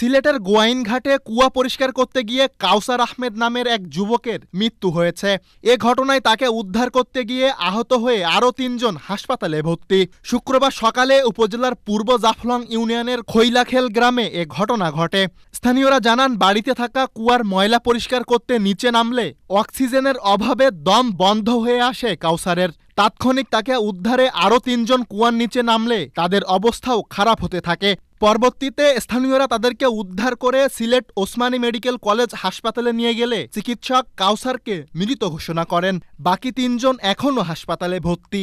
সিলেটের গোয়াইনঘাটে কুয়া পরিষ্কার করতে গিয়ে কাউসার আহমেদ নামের এক যুবকের মৃত্যু হয়েছে এ ঘটনায় তাকে উদ্ধার করতে গিয়ে আহত হয়ে আরও তিনজন হাসপাতালে ভর্তি শুক্রবার সকালে উপজেলার পূর্ব জাফলং ইউনিয়নের খৈলাখেল গ্রামে এ ঘটনা ঘটে স্থানীয়রা জানান বাড়িতে থাকা কুয়ার ময়লা পরিষ্কার করতে নিচে নামলে অক্সিজেনের অভাবে দম বন্ধ হয়ে আসে কাউসারের তাৎক্ষণিক তাকে উদ্ধারে আরও তিনজন কুয়ার নিচে নামলে তাদের অবস্থাও খারাপ হতে থাকে পরবর্তীতে স্থানীয়রা তাদেরকে উদ্ধার করে সিলেট ওসমানী মেডিকেল কলেজ হাসপাতালে নিয়ে গেলে চিকিৎসক কাউসারকে মৃত ঘোষণা করেন বাকি তিনজন এখনও হাসপাতালে ভর্তি